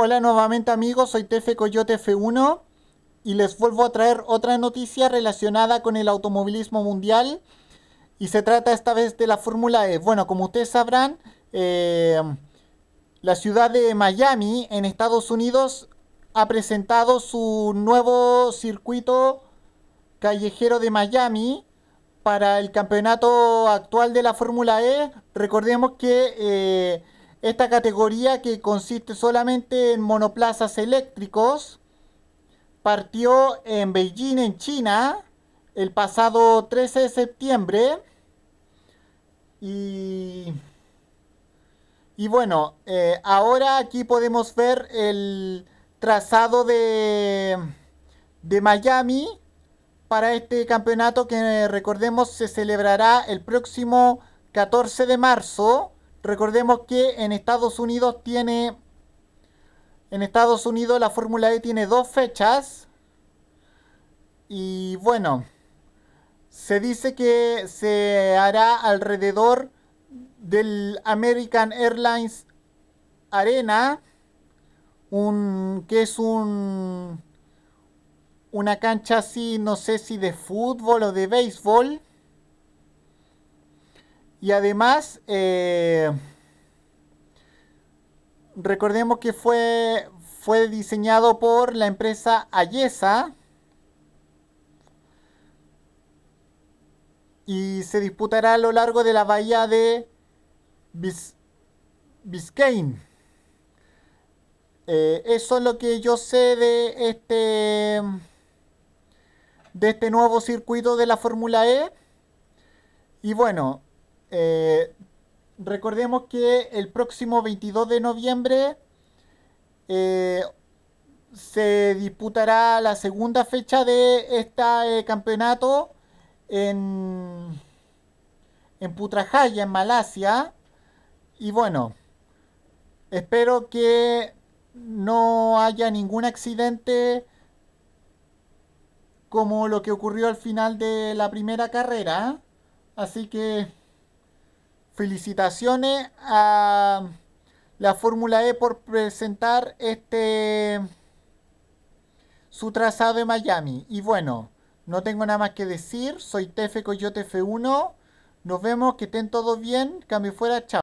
Hola nuevamente amigos, soy Tefe Coyote F1 y les vuelvo a traer otra noticia relacionada con el automovilismo mundial y se trata esta vez de la Fórmula E. Bueno, como ustedes sabrán, eh, la ciudad de Miami en Estados Unidos ha presentado su nuevo circuito callejero de Miami para el campeonato actual de la Fórmula E. Recordemos que... Eh, esta categoría que consiste solamente en monoplazas eléctricos partió en Beijing, en China, el pasado 13 de septiembre. Y, bueno, eh, ahora aquí podemos ver el trazado de, de Miami para este campeonato que recordemos se celebrará el próximo 14 de marzo Recordemos que en Estados Unidos tiene. En Estados Unidos la Fórmula E tiene dos fechas. Y bueno, se dice que se hará alrededor del American Airlines Arena, un, que es un, una cancha así, no sé si de fútbol o de béisbol, y además, eh, recordemos que fue, fue diseñado por la empresa Ayesa. Y se disputará a lo largo de la bahía de Biscayne. Eh, eso es lo que yo sé de este, de este nuevo circuito de la Fórmula E. Y bueno, eh, recordemos que el próximo 22 de noviembre eh, se disputará la segunda fecha de este campeonato en, en Putrajaya, en Malasia. Y bueno, espero que no haya ningún accidente como lo que ocurrió al final de la primera carrera. Así que felicitaciones a la Fórmula E por presentar este su trazado de Miami. Y bueno, no tengo nada más que decir. Soy Tefe Coyote F1. Nos vemos, que estén todos bien. Cambio fuera, chao.